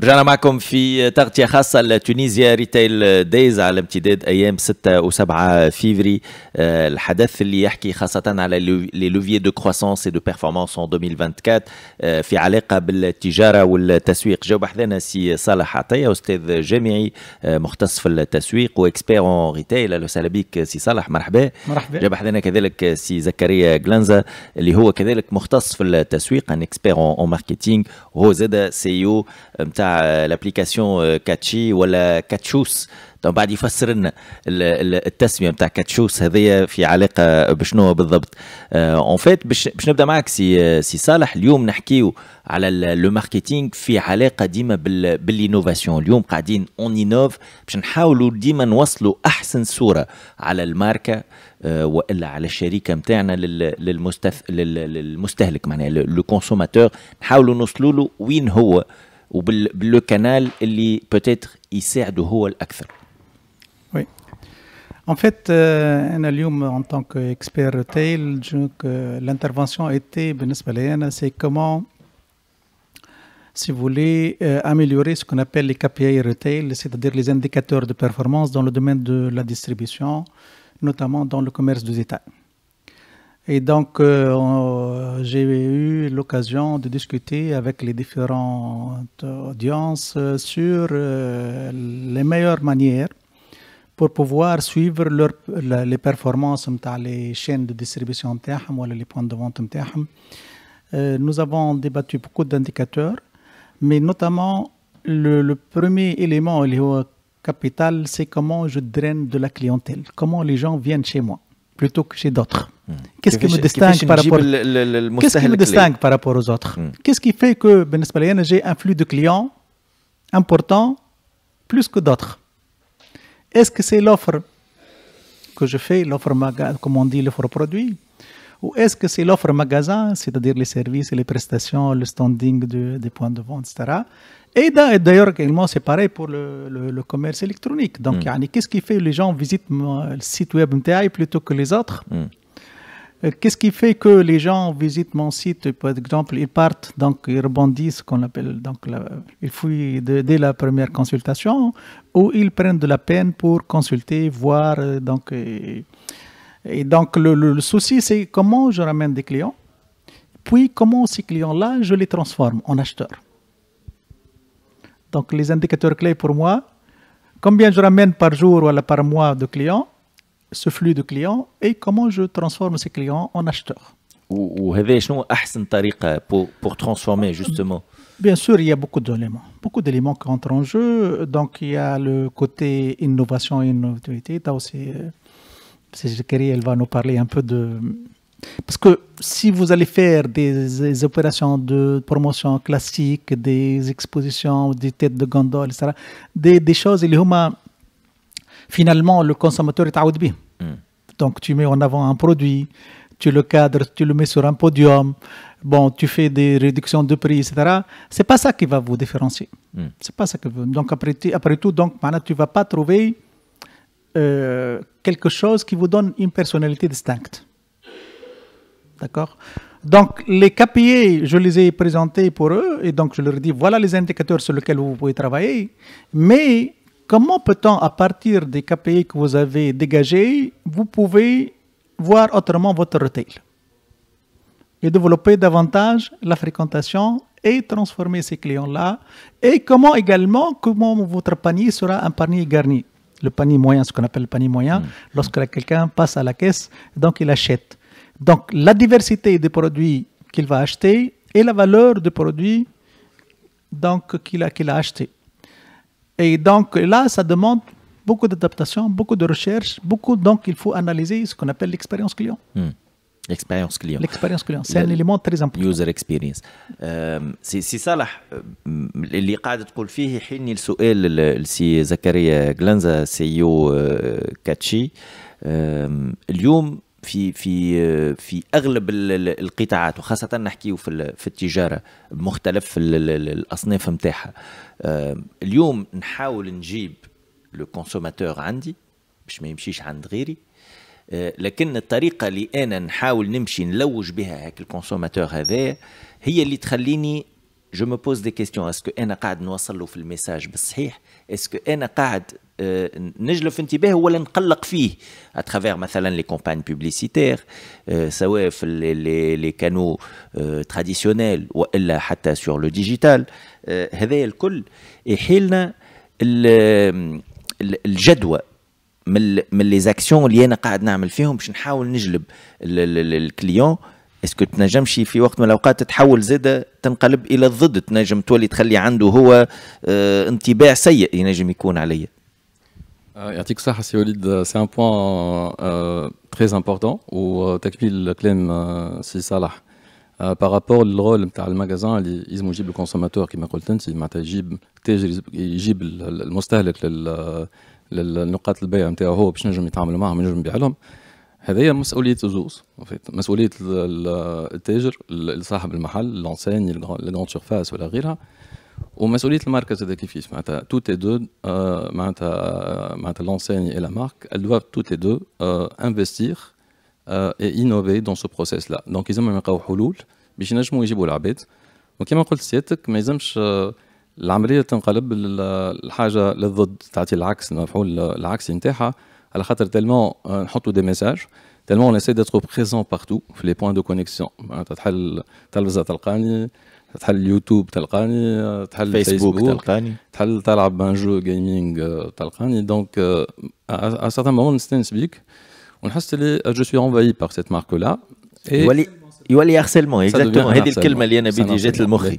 رجعنا معكم في تغطية خاصة لتونيزيا ريتيل دايز على امتداد أيام 6 و 7 فيفري آه، الحدث اللي يحكي خاصة على لي لوفي دو كروسونس دو بيرفورمانس 2024 في علاقة بالتجارة والتسويق جاوب حذانا سي صالح عطية أستاذ جامعي آه، مختص في التسويق وإكسبير اون ريتيل أهلا وسهلا بك سي صالح مرحبا مرحبا جاوب حذانا كذلك سي زكريا جلانزا اللي هو كذلك مختص في التسويق ان اكسبير اون ماركتينغ وهو زاد سي او نتاع تاع لابليكاسيون آه، كاتشي ولا كاتشوس تو بعد يفسر لنا التسميه نتاع كاتشوس هذه في علاقه بشنو بالضبط اون آه، فيت باش نبدا معك سي آه، سي صالح اليوم نحكيو على لو ماركتينغ في علاقه ديما بالانوفاسيون اليوم قاعدين اون انوف باش نحاولوا ديما نوصلوا احسن صوره على الماركه والا على الشركه نتاعنا للمستهلك معناها لو كونسوماتور نحاولوا نوصلوا له وين هو وباللو كانال اللي بوتيتر يساعده هو الاكثر oui En fait, euh, allume en tant qu'expert retail, donc l'intervention était بالنسبة ben, لي c'est comment si vous voulez euh, améliorer ce qu'on appelle les KPI retail, c'est-à-dire les indicateurs de performance dans le domaine de la distribution, notamment dans le commerce des détail. Et donc, euh, j'ai eu l'occasion de discuter avec les différentes audiences euh, sur euh, les meilleures manières pour pouvoir suivre les performances les chaînes de distribution ou les points de vente euh, Nous avons débattu beaucoup d'indicateurs, mais notamment le, le premier élément capital, c'est comment je draine de la clientèle, comment les gens viennent chez moi plutôt que chez d'autres. Qu'est-ce qui me distingue par rapport aux autres hmm. Qu'est-ce qui fait que ben, j'ai un flux de clients important plus que d'autres Est-ce que c'est l'offre que je fais, l'offre magasin, comme on dit, l'offre produit ou est-ce que c'est l'offre magasin, c'est-à-dire les services et les prestations, le standing des points de vente, etc. Et d'ailleurs, également, c'est pareil pour le, commerce électronique. Donc, hmm. qu'est-ce qui fait que les gens visitent le site web plutôt que les autres hmm. Euh, qu'est-ce qui fait que les gens visitent mon site, par exemple, ils partent, donc ils rebondissent, qu'on appelle, donc ils fouillent dès la première consultation, ou ils prennent de la peine pour consulter, voir. Euh, donc, et, donc le, le souci, c'est comment je ramène des clients, puis comment ces clients-là, je les transforme en acheteurs. Donc les indicateurs clés pour moi, combien je ramène par jour ou par mois de clients, ce flux de clients et comment je transforme ces clients en acheteurs. Ou pour, pour transformer justement Bien sûr, il y a beaucoup d'éléments. Beaucoup d'éléments qui entrent en jeu. Donc, il y a le côté innovation et innovativité. Là aussi, euh, elle va nous parler un peu de... Parce que si vous allez faire des, opérations de promotion classique, des expositions, des têtes de gondole, etc., des, choses, il y a finalement, le consommateur est à mm. Donc, tu mets en avant un produit, tu le cadres, tu le mets sur un podium, bon, tu fais des réductions de prix, etc. C'est pas ça qui va vous différencier. Hmm. C'est pas ça que vous... Donc, après, tout, donc, maintenant, tu vas pas trouver euh, quelque chose qui vous donne une personnalité distincte. D'accord donc, les KPI, je les ai présentés pour eux et donc je leur ai dis voilà les indicateurs sur lesquels vous pouvez travailler. Mais Comment peut-on, à partir des KPI que vous avez dégagés, vous pouvez voir autrement votre retail et développer davantage la fréquentation et transformer ces clients-là Et comment également, comment votre panier sera un panier garni Le panier moyen, ce qu'on appelle le panier moyen, hmm. lorsque quelqu'un passe à la caisse, donc il achète. Donc la diversité des produits qu'il va acheter et la valeur des produits donc qu'il a, qu'il a et donc là, ça demande beaucoup d'adaptation, beaucoup de recherche, beaucoup. Donc, il faut analyser ce qu'on appelle l'expérience client. Hmm. L'expérience client. L'expérience client, c'est un élément très important. User experience. سي euh, ça, فيه euh, le في في في اغلب القطاعات وخاصه نحكيه في في التجاره بمختلف الاصناف نتاعها آه، اليوم نحاول نجيب لو كونسوماتور عندي باش ما يمشيش عند غيري آه، لكن الطريقة اللي أنا نحاول نمشي نلوج بها هاك الكونسوماتور هذايا هي اللي تخليني je me pose des questions. Est-ce que nous a salué le message Est-ce que est nous le fait bien ou nous le à travers, les campagnes publicitaires, euh, les, les, canaux euh, traditionnels ou même sur le digital C'est euh, tout. Et nous le, اسكو تنجمش في وقت من الاوقات تتحول زاده تنقلب الى الضد تنجم تولي تخلي عنده هو آه، انطباع سيء ينجم يكون عليا آه، يعطيك الصحة سي وليد سي ان بوان تري امبورتون وتكميل كلام سي صالح آه، بار للرول نتاع الماغازان اللي لازم يجيب الكونسوماتور كما قلت انت معناتها يجيب التاجر يجيب المستهلك للنقاط البيع نتاعو هو باش نجم يتعامل معهم ينجم يبيع لهم هذه مسؤوليه الزوز مسؤوليه التاجر صاحب المحل لونساني لونغ سيرفاس ولا غيرها ومسؤوليه المركز هذا كيفيش معناتها توت تي دو معناتها آه، معناتها لونسيني اي لا مارك elles تو تي دو انفستيغ اي انوفي دون سو بروسيس لا دونك يلزمهم يلقاو حلول باش ينجموا يجيبوا العباد وكما قلت سيادتك ما يلزمش آه، العمليه تنقلب الحاجة للضد تعطي العكس المفعول العكسي آه، نتاعها à la khater, tellement euh, on euh, des messages, tellement on essaie d'être présent partout, les points de connexion. تلفزة تلقاني تحل يوتيوب تلقاني تحل فيسبوك تلقاني تحل تلعب ان جو جيمنج تلقاني دونك à un certain moment نستانس بيك ونحس اللي je suis envahi par cette marque là et يولي يولي harcèlement exactement هذه الكلمه اللي انا بدي جات لمخي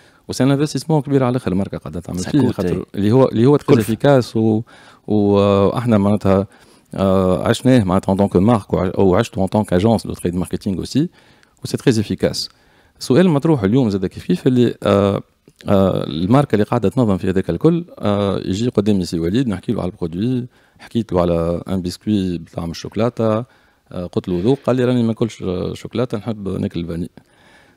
وسي ان انفستيسمون كبير على الاخر الماركه قاعده تعمل فيه خاطر اللي هو اللي هو تكون افيكاس و... واحنا معناتها آه، عشناه معناتها ان دونك مارك وعشته ان دونك اجونس دو تريد ماركتينغ اوسي وسي تري افيكاس السؤال المطروح اليوم زاد كيف كيف اللي آه، آه، الماركه اللي قاعده تنظم في هذاك الكل يجي قدامي سي وليد نحكي له على البرودوي حكيت له على ان بسكوي بطعم الشوكولاته قلت له ذوق قال لي راني ما ناكلش شوكولاته نحب ناكل الفاني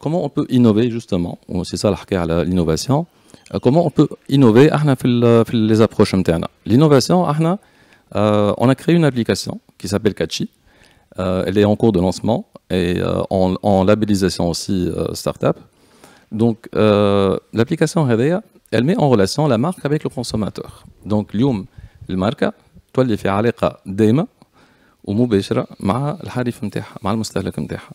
comment on peut innover justement C'est ça l'arcade à l'innovation. Euh, comment on peut innover euh, les approches internes L'innovation, euh, on a créé une application qui s'appelle Kachi, Elle est en cours de lancement et en labellisation aussi startup. Donc l'application Redea, elle met en relation la marque avec le consommateur. Donc la marque, toi, à ou l'harif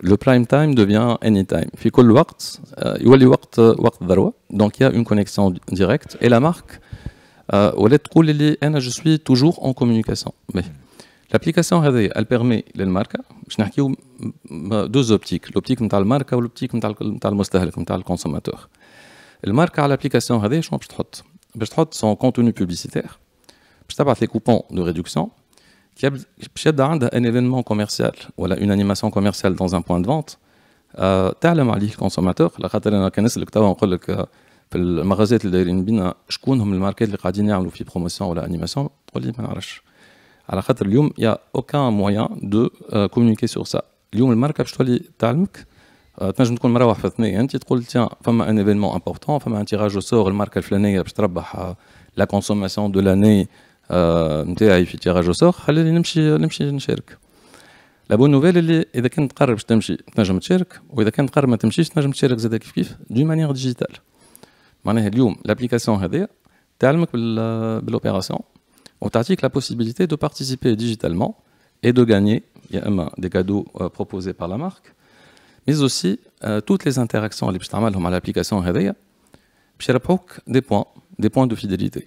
le prime time devient anytime. Euh, euh, Donc il y a une connexion directe et la marque euh, je suis toujours en communication. Mais l'application elle permet للماركة باش deux optiques, l'optique la marque et l'optique l'optique le consommateur. La marque, à l'application هذه شنو باش Je son contenu publicitaire باش تبعث les coupons de réduction si vous avez un événement commercial ou une animation commerciale dans un point de vente, vous tellement les consommateurs, la question que nous avons encore le magasinet de l'année, chacun dans le marché qui a déjà fait une promotion ou l'animation, qu'allez-vous faire? À la il n'y a aucun moyen de euh, communiquer sur ça. Le marché peut-il le dire? Nous ne sommes pas dans un événement important, pas un tirage au sort, le marché flânait, il est La consommation de l'année. نتاعي في تيراج وسور خلاني نمشي نمشي نشارك لا بون نوفيل اللي اذا كنت باش تمشي تنجم تشارك واذا كنت possibilité de participer digitalement et de gagner des cadeaux euh, proposés par la marque mais aussi euh, toutes les interactions اللي باش l'application l'application الابليكاسيون des points des points de fidélité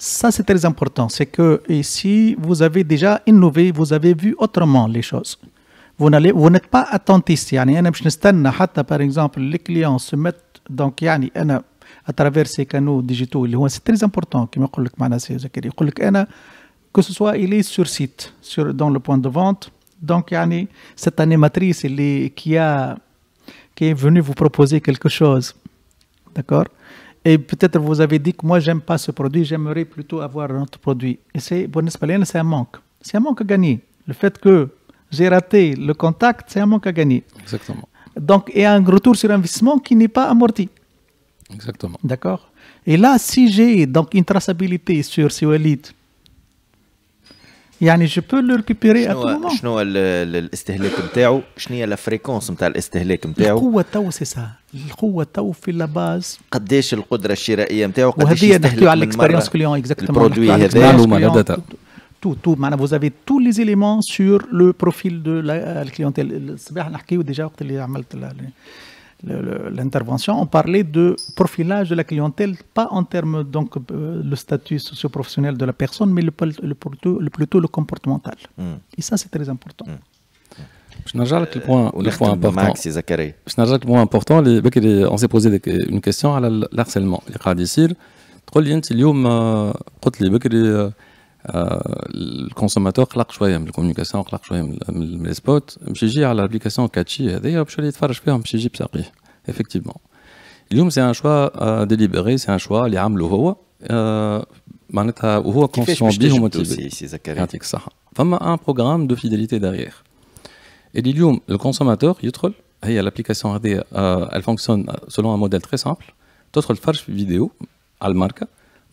Ça, c'est très important. C'est que ici, vous avez déjà innové, vous avez vu autrement les choses. Vous n'êtes pas attentiste. par exemple, les clients se mettent, donc, à travers ces canaux digitaux, c'est très important, que ce soit, il est sur site, sur, dans le point de vente. Donc, cette animatrice elle qui, a, qui est venue vous proposer quelque chose. D'accord et peut-être vous avez dit que moi j'aime pas ce produit, j'aimerais plutôt avoir un autre produit. Et c'est, pour c'est un manque. C'est un manque à gagner. Le fait que j'ai raté le contact, c'est un manque à gagner. Exactement. Donc, et un retour sur investissement qui n'est pas amorti. Exactement. D'accord Et là, si j'ai donc une traçabilité sur élite. يعني جو بو لو ريكوبيري شنو شنو الاستهلاك نتاعو شنو هي لا فريكونس نتاع الاستهلاك نتاعو القوه تو سي سا القوه تو في لا باز قداش القدره الشرائيه نتاعو قداش وهذه نحكيو على الاكسبيريونس كليون اكزاكتومون البرودوي هذا معلومه تو تو معناها فوز افي تو لي زيليمون سور لو بروفيل دو الكليونتيل الصباح نحكيو ديجا وقت اللي عملت l'intervention, on parlait de profilage de la clientèle, pas en termes donc euh, le statut socio-professionnel de la personne, mais le, plutôt, le comportemental. Hmm. Et ça, c'est très important. Hmm. Je n'ai le hmm. point, important. Je n'ai le point important. On s'est posé une question à l'harcèlement. Il y a des qui il euh, le consommateur, la communication, le spot, avec a l'application a c'est un choix euh, délibéré, c'est un choix euh, qui est un choix les est un choix qui est un choix Effectivement est à un choix the C'est un choix les est un est un un programme de fidélité derrière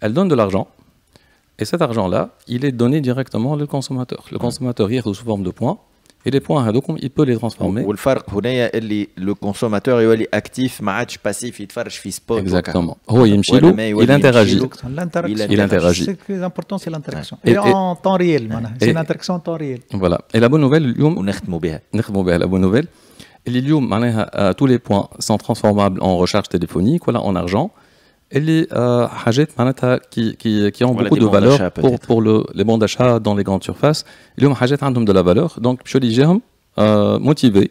Elle donne de l'argent, et cet argent-là, il est donné directement au consommateur. Le consommateur, il sous forme de points, et les points, il peut les transformer. le le consommateur est actif, match passif, il fait fait spot. Exactement. Il interagit. Il interagit. est plus important, c'est l'interaction. Et, en temps réel, c'est l'interaction en temps réel. Voilà. Et la bonne nouvelle, la bonne nouvelle, euh, tous les points sont transformables en recharge téléphonique, voilà, en argent. Elle est euh, qui ont beaucoup de valeur pour les bons d'achat dans les grandes surfaces. Elle est achetée de la valeur. Donc, je disais, euh, motivé,